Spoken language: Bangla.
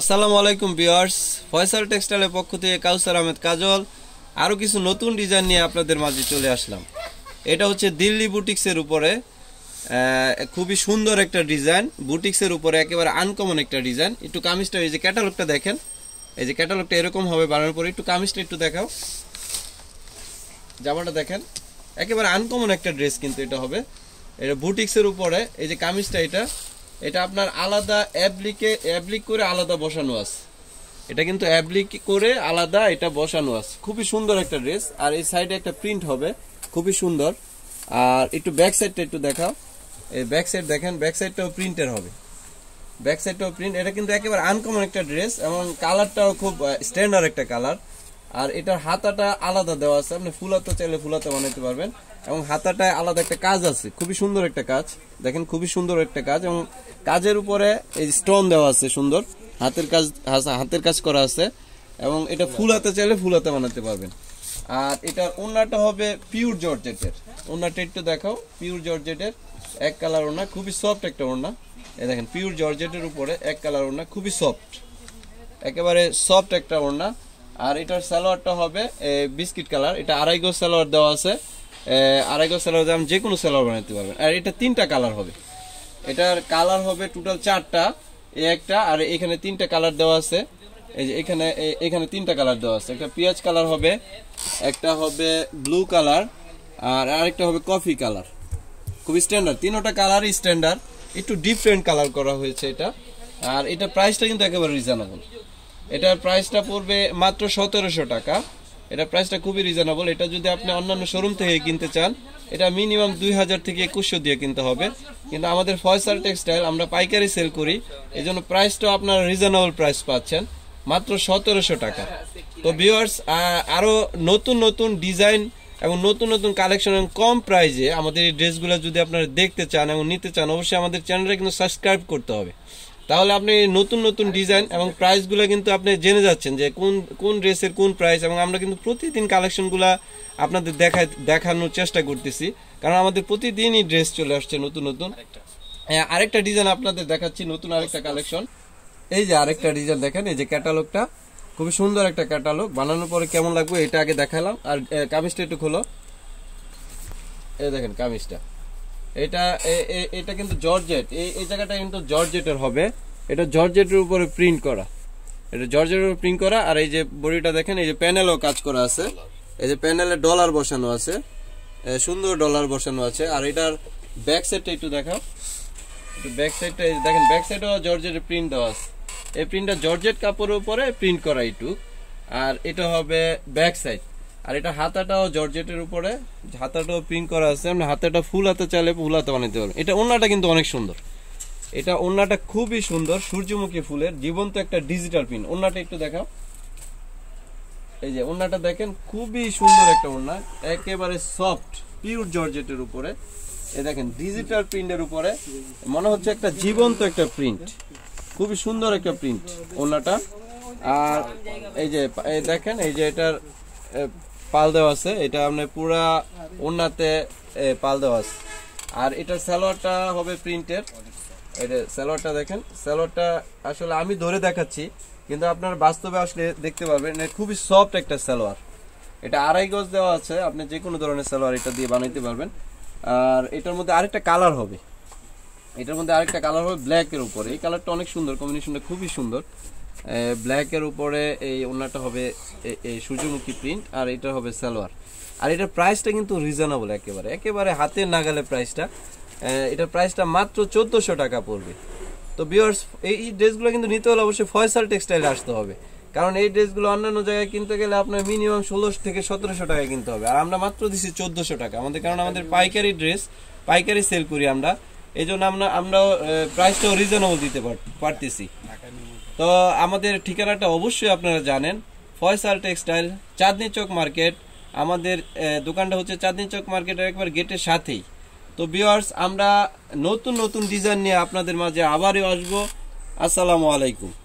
আসসালামু আলাইকুম ভিওয়ার্স ফয়সাল টেক্সটাইলের পক্ষ থেকে কাউসার আহমেদ কাজল আরও কিছু নতুন ডিজাইন নিয়ে আপনাদের মাঝে চলে আসলাম এটা হচ্ছে দিল্লি বুটিক্সের উপরে খুবই সুন্দর একটা ডিজাইন বুটিক্সের উপরে একেবারে আনকমন একটা ডিজাইন একটু কামিজটা এই যে ক্যাটালগটা দেখেন এই যে ক্যাটালগটা এরকম হবে বানানোর পরে একটু কামিজটা একটু দেখাও জামাটা দেখেন একেবারে আনকমন একটা ড্রেস কিন্তু এটা হবে এটা বুটিক্সের উপরে এই যে কামিজটা এটা এটা আপনার আলাদা অ্যাপ্লিকে অ্যাপ্লিক করে আলাদা বসানো আছে এটা কিন্তু অ্যাপ্লিক করে আলাদা এটা বসানো আছে খুবই সুন্দর একটা ড্রেস আর এই সাইডে একটা প্রিন্ট হবে খুবই সুন্দর আর একটু ব্যাক সাইডটা একটু দেখাও এই ব্যাক সাইড দেখেন ব্যাক সাইডটাও প্রিন্টের হবে ব্যাক সাইডটাও প্রিন্ট এটা কিন্তু একেবারে আনকমন একটা ড্রেস এবং কালারটাও খুব স্ট্যান্ডার্ড একটা কালার আর এটার হাতাটা আলাদা দেওয়া আছে আপনি ফুলাতে চাইলে ফুলাতে বানাতে পারবেন এবং হাতাটায় আলাদা একটা কাজ আছে খুবই সুন্দর একটা কাজ দেখেন খুবই সুন্দর একটা কাজ এবং কাজের উপরে এই স্টোন দেওয়া আছে সুন্দর হাতের কাজ হাতের কাজ করা আছে এবং এটা ফুল হাতে চাইলে ফুল হাতে বানাতে পারবেন আর এটার ওনাটা হবে পিওর জর্জেটের ওনাটা একটু দেখাও পিওর জর্জেটের এক কালার ওনা খুবই সফট একটা ওনা এই দেখেন পিওর জর্জেটের উপরে এক কালার ওনা খুবই সফট একেবারে সফট একটা ওনা আর এটার সালোয়ারটা হবে বিস্কিট কালার এটা আড়াই সালোয়ার দেওয়া আছে আড়াইগো সেলার দাম যে কোনো সেলার বানাতে পারবেন আর এটা তিনটা কালার হবে এটার কালার হবে টোটাল চারটা এ একটা আর এখানে তিনটা কালার দেওয়া আছে এই যে এখানে এখানে তিনটা কালার দেওয়া আছে একটা পেঁয়াজ কালার হবে একটা হবে ব্লু কালার আর আরেকটা হবে কফি কালার খুব স্ট্যান্ডার্ড তিনোটা কালার স্ট্যান্ডার্ড একটু ডিফারেন্ট কালার করা হয়েছে এটা আর এটা প্রাইসটা কিন্তু একেবারে রিজনেবল এটার প্রাইসটা পড়বে মাত্র সতেরোশো টাকা এটা প্রাইসটা খুবই রিজনেবল এটা যদি আপনি অন্যান্য শোরুম থেকে কিনতে চান এটা মিনিমাম দুই হাজার থেকে একুশশো দিয়ে কিনতে হবে কিন্তু আমাদের ফয়সাল টেক্সটাইল আমরা পাইকারি সেল করি এই জন্য প্রাইসটাও আপনারা রিজনেবল প্রাইস পাচ্ছেন মাত্র সতেরোশো টাকা তো ভিওয়ার্স আরও নতুন নতুন ডিজাইন এবং নতুন নতুন কালেকশন এবং কম প্রাইজে আমাদের এই ড্রেসগুলো যদি আপনারা দেখতে চান এবং নিতে চান অবশ্যই আমাদের চ্যানেলটা কিন্তু সাবস্ক্রাইব করতে হবে তাহলে আপনি নতুন নতুন ডিজাইন এবং প্রাইসগুলো কিন্তু আপনি জেনে যাচ্ছেন যে কোন কোন ড্রেসের কোন প্রাইস এবং আমরা কিন্তু প্রতিদিন কালেকশনগুলো আপনাদের দেখা দেখানোর চেষ্টা করতেছি কারণ আমাদের প্রতিদিনই ড্রেস চলে আসছে নতুন নতুন হ্যাঁ, আরেকটা ডিজাইন আপনাদের দেখাচ্ছি নতুন আরেকটা কালেকশন এই যে আরেকটা ডিজাইন দেখেন এই যে ক্যাটালগটা খুবই সুন্দর একটা ক্যাটালগ বানানোর পরে কেমন লাগবে এটা আগে দেখালাম আর কামিজটা একটু খোলো এই দেখেন কামিজটা এটা এটা কিন্তু জর্জেট এই এই জায়গাটা কিন্তু জর্জেটের হবে এটা জর্জেটের উপরে প্রিন্ট করা এটা জর্জেটের উপরে প্রিন্ট করা আর এই যে বডিটা দেখেন এই যে প্যানেলও কাজ করা আছে এই যে প্যানেলে ডলার বসানো আছে সুন্দর ডলার বসানো আছে আর এটার ব্যাক সাইডটা একটু দেখাও ব্যাক সাইডটা দেখেন ব্যাক সাইডও জর্জেটের প্রিন্ট দেওয়া আছে এই প্রিন্টটা জর্জেট কাপড়ের উপরে প্রিন্ট করা একটু আর এটা হবে ব্যাক সাইড আর এটা হাতাটাও জর্জেটের উপরে হাতাটাও প্রিন্ট করা আছে আপনি হাতাটা ফুল হাতে চাইলে ফুল হাতে বানাতে পারেন এটা ওনাটা কিন্তু অনেক সুন্দর এটা ওনাটা খুবই সুন্দর সূর্যমুখী ফুলের জীবন্ত একটা ডিজিটাল প্রিন্ট ওনাটা একটু দেখাও এই যে ওনাটা দেখেন খুবই সুন্দর একটা ওনা একেবারে সফট পিওর জর্জেটের উপরে এ দেখেন ডিজিটাল প্রিন্টের উপরে মনে হচ্ছে একটা জীবন্ত একটা প্রিন্ট খুবই সুন্দর একটা প্রিন্ট ওনাটা আর এই যে দেখেন এই যে এটার পাল দেওয়া আছে এটা আপনার মানে পুরা ওনাতে পাল দেওয়া আছে আর এটা সালোয়ারটা হবে প্রিন্টের এটা সালোয়ারটা দেখেন সালোয়ারটা আসলে আমি ধরে দেখাচ্ছি কিন্তু আপনার বাস্তবে আসলে দেখতে পারবেন এটা খুবই সফট একটা সালোয়ার এটা আড়াই গজ দেওয়া আছে আপনি যে কোনো ধরনের সালোয়ার এটা দিয়ে বানাইতে পারবেন আর এটার মধ্যে আরেকটা কালার হবে এটার মধ্যে আরেকটা কালার হবে ব্ল্যাকের উপরে এই কালারটা অনেক সুন্দর কম্বিনেশনটা খুবই সুন্দর ব্ল্যাকের উপরে এই ওনাটা হবে এই সূর্যমুখী প্রিন্ট আর এটা হবে সালোয়ার আর এটার প্রাইসটা কিন্তু রিজনেবল একেবারে একেবারে হাতের নাগালে প্রাইসটা এটা প্রাইসটা মাত্র চোদ্দোশো টাকা পড়বে তো বিয়ার্স এই ড্রেসগুলো কিন্তু নিতে হলে অবশ্যই ফয়সাল টেক্সটাইলে আসতে হবে কারণ এই ড্রেসগুলো অন্যান্য জায়গায় কিনতে গেলে আপনার মিনিমাম ষোলোশো থেকে সতেরোশো টাকা কিনতে হবে আর আমরা মাত্র দিচ্ছি চোদ্দোশো টাকা আমাদের কারণ আমাদের পাইকারি ড্রেস পাইকারি সেল করি আমরা এই জন্য আমরা আমরাও প্রাইসটাও রিজনেবল দিতে পারতেছি তো আমাদের ঠিকানাটা অবশ্যই আপনারা জানেন ফয়সাল টেক্সটাইল চাঁদনি চক মার্কেট আমাদের দোকানটা হচ্ছে চাঁদনি চক মার্কেটের একবার গেটের সাথেই তো বিয়ার্স আমরা নতুন নতুন ডিজাইন নিয়ে আপনাদের মাঝে আবারও আসবো আসসালামু আলাইকুম